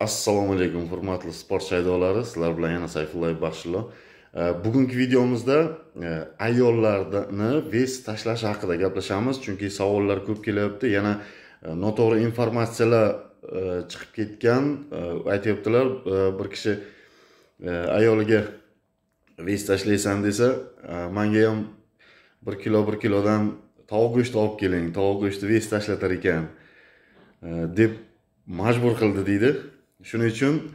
assalomu alaykum hurmatli sport shaydolari sizlar bilan yana sayfullayev baxshillo bugungi videomizda e, ayollarni vest tashlash haqida gaplashamiz chunki savollar ko'p kelyapti yana e, noto'g'ri informatsiyalar e, chiqib ketgan aytyaptilar bir kishi ayoliga vest tashlaysan desa manga ham bir kilo bir kilodan tovuq go'shti olib keling tovuq go'shti vest tashlatar ekan deb majbur qildi deydi shuning uchun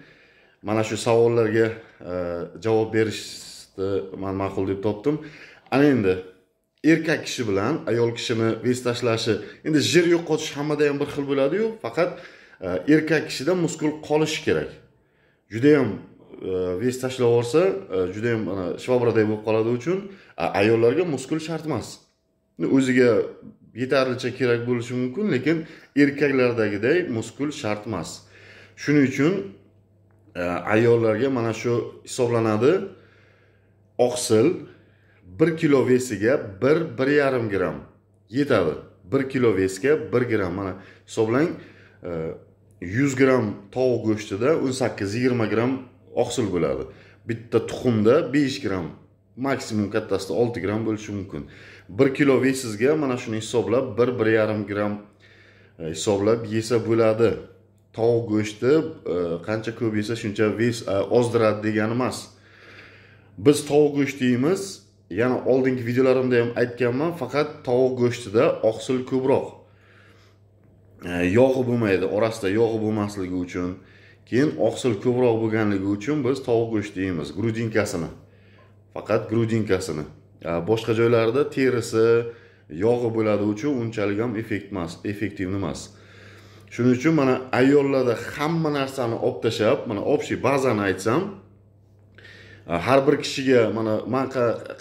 mana shu savollarga e, javob berishni man ma'qul deb topdim ana endi erkak kishi bilan ayol kishini vez tashlashi endi jir yo'qotish hammada ham bir xil bo'ladiyu faqat e, erkak kishida muskul qolishi kerak judayam e, vez tashlab yuborsa judayam mana shvabraday bo'lib qoladi uchun ayollarga muskul shart emas o'ziga yetarlicha kerak bo'lishi mumkin lekin erkaklardagiday muskul shart emas shuning uchun e, ayollarga mana shu hisoblanadi oqsil bir kilo vesiga bir bir yarim gramm yetadi bir kilo vesga bir gramm mana hisoblang e, yuz gramm tovuq go'shtida o'n sakkiz yigirma gramm oqsil bo'ladi bitta tuxumda besh gramm maksimum kattasida olti gramm bo'lishi mumkin bir kilo vesizga mana shuni hisoblab bir bir yarim gramm e, hisoblab yesa bo'ladi tovuq go'shti e, qancha ko'p yesa shuncha vez ozdiradi degani emas biz tovuq go'shti yeymiz yana oldingi videolarimda ham aytganman faqat tovuq go'shtida oqsil ko'proq e, yog'i bo'lmaydi orasida yog'i bo'lmasligi uchun keyin oqsil ko'proq bo'lganligi uchun biz tovuq go'shti yeymiz grudinkasini faqat grudinkasini e, boshqa joylarida terisi yog'i bo'ladi uchun unchalik ham effekt emas effektivni emas shuning uchun mana ayollarda hamma narsani olib tashlab mana общий bazani aytsam e, har bir kishiga mana man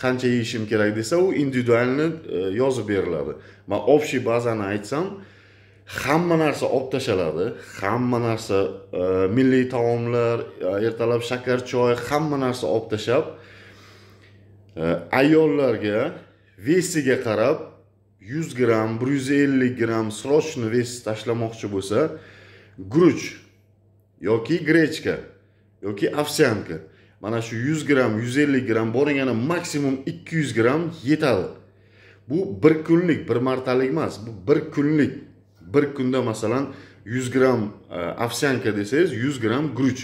qancha yeyishim kerak desa u individualni e, yozib beriladi man общий bazani aytsam hamma narsa olib tashaladi hamma narsa e, milliy taomlar ertalab shakar choy hamma narsa olib tashlab ayollarga vesiga qarab 100 gram, 150 gramm срочно вес tashlamoqchi bo'lsa guruch yoki grechka yoki овсянка mana shu 100 gram, 150 gram gramm yana maksimum 200 gramm yetadi bu bir kunlik bir martalik emas bu bir kunlik bir kunda masalan 100 gram gramm e, овсянка desangiz 100 gramm guruch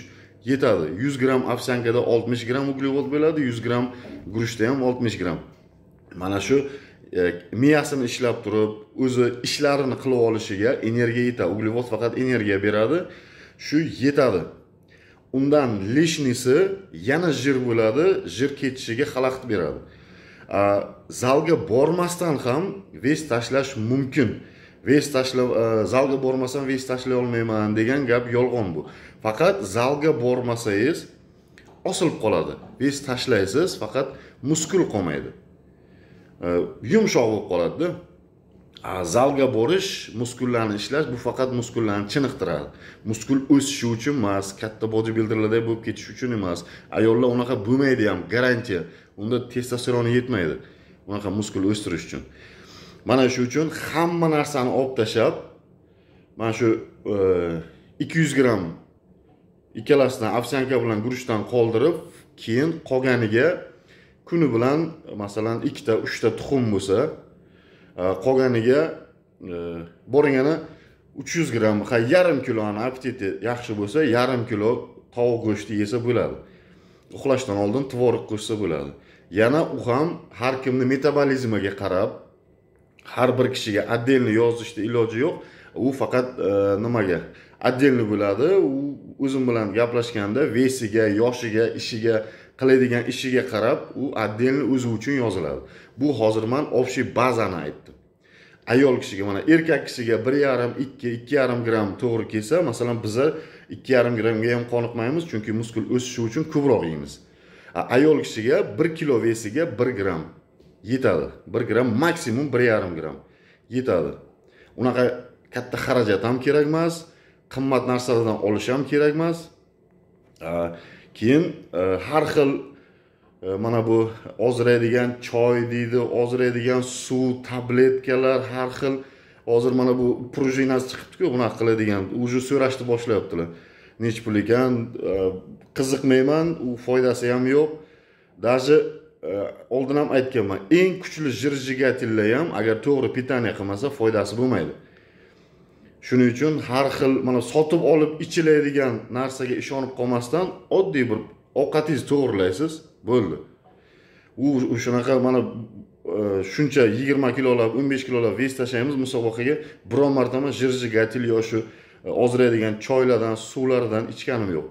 yetadi 100 gramm ovsyankada 60 gram uglevod bo'ladi 100 gram guruchda ham 60 gram. mana shu E, miyasini ishlab turib o'zi ishlarini qilib olishiga energiya yetadi uglevod faqat energiya beradi shu yetadi undan lishnisi yana jir bo'ladi jir ketishiga xalaqit beradi zalga bormasdan ham vest tashlash mumkin vес tashlab e, zalga bormasam vес tashlay olmayman degan gap yolg'on bu faqat zalga bormasangiz osilib qoladi vес tashlaysiz faqat muskul qolmaydi Э, yumshoq bo'lib qoladida zalga borish muskullarni ishlash bu faqat muskullarni chiniqtiradi muskul o'sishi uchun emas katta bodibilderlardek bo'lib ketish uchun emas ayollar unaqa bo'lmaydi ham garantiya unda testosteron yetmaydi unaqa muskul o'stirish uchun mana shu uchun hamma narsani olib tashlab mana shu e, ikki yuz gramm ikkalasidan ovsyanka bilan guruchdan qoldirib keyin qolganiga kuni bilan masalan ikkita uchta tuxum bo'lsa e, qolganiga e, boring ana uch yuz gramm ha yarim kiloni appetiti yaxshi bo'lsa yarim kilo tovuq go'shti yesa bo'ladi uxlashdan oldin tvorog qo'shsa bo'ladi yana u ham har kimni metabolizmiga qarab har bir kishiga отдельно yozishni iloji yo'q u faqat e, nimaga отдельно bo'ladi u o'zim bilan gaplashganda vesiga yoshiga ishiga qiladigan ishiga qarab u отдельно o'zi uchun yoziladi bu hozir man общий bazani aytdim ayol kishiga mana erkak kishiga bir yarim ikki ikki yarim gramm to'g'ri kelsa masalan biza ikki yarim grammga ham qoniqmaymiz chunki muskul o'sishi uchun ko'proq yeymiz ayol kishiga bir kilo vesiga bir gramm yetadi bir gramm maksimum bir yarim gramm yetadi unaqa katta xarajat ham kerak emas qimmat narsalardan olish ham kerak emas keyin e, har xil e, mana bu ozraydigan choy deydi ozraydigan suv tabletkalar har xil hozir mana bu пружинasi chiqibdiku bunaqa qiladigan уже so'rashni boshlayaptilar nechi pul ekan e, qiziqmayman u foydasi ham yo'q даже oldin ham aytganman eng kuchli жир ham agar to'g'ri питание qilmasa foydasi bo'lmaydi shuning uchun har xil mana sotib olib ichiladigan narsaga ishonib qolmasdan oddiy bir ovqatingizni to'g'irlaysiz bo'ldi u shunaqa mana e, shuncha yigirma kilolab o'n besh kilolab vest tashlaymiz musobaqaga biron marta man жиржигатель yo shu e, ozraydigan choylardan suvlardan ichganim yo'q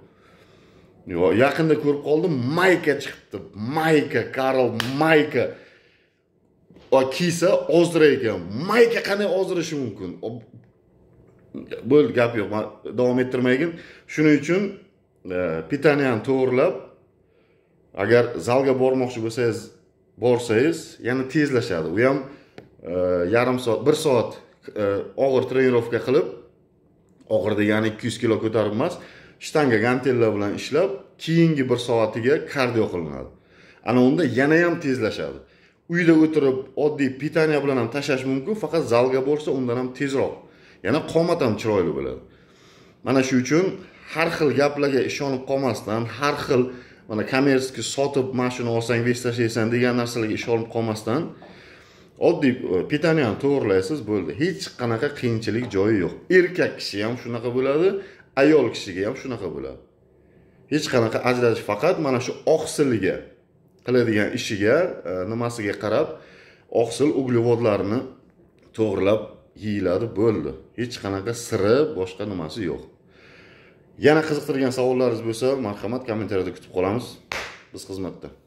yaqinda ko'rib qoldim mayka chiqibdi mayka karl mayka kiysa ozdirar ekan mayka qanday ozdirishi mumkin bo'ldi gap yo'q man davom ettirmaygin shuning uchun e, pitaniyani to'g'irlab agar zalga bormoqchi bo'lsangiz borsangiz yana tezlashadi u ham e, yarim soat bir soat e, og'ir trenirovka qilib og'ir degani ikki yuz kilo ko'tarib emas shtanga gantellar bilan ishlab keyingi bir soatiga kardio qilinadi ana unda yana ham tezlashadi uyda o'tirib oddiy pitaniya bilan ham tashlash mumkin faqat zalga borsa undan ham tezroq yana qomat ham chiroyli bo'ladi mana shu uchun har xil gaplarga ishonib qolmasdan har xil mana kommersiyaga sotib mashina olsang vez tashlaysan degan narsalarga ishonib qolmasdan oddiy e, pitaniyani to'g'irlaysiz bo'ldi hech qanaqa qiyinchilik joyi yo'q erkak kishi ham shunaqa bo'ladi ayol kishiga ham shunaqa bo'ladi hech qanaqa ajratish faqat mana shu oqsiliga qiladigan ishiga e, nimasiga qarab oqsil uglevodlarni to'g'irlab yeyiladi bo'ldi hech qanaqa siri boshqa nimasi yo'q yana qiziqtirgan savollaringiz bo'lsa marhamat kommentariyada kutib qolamiz biz xizmatda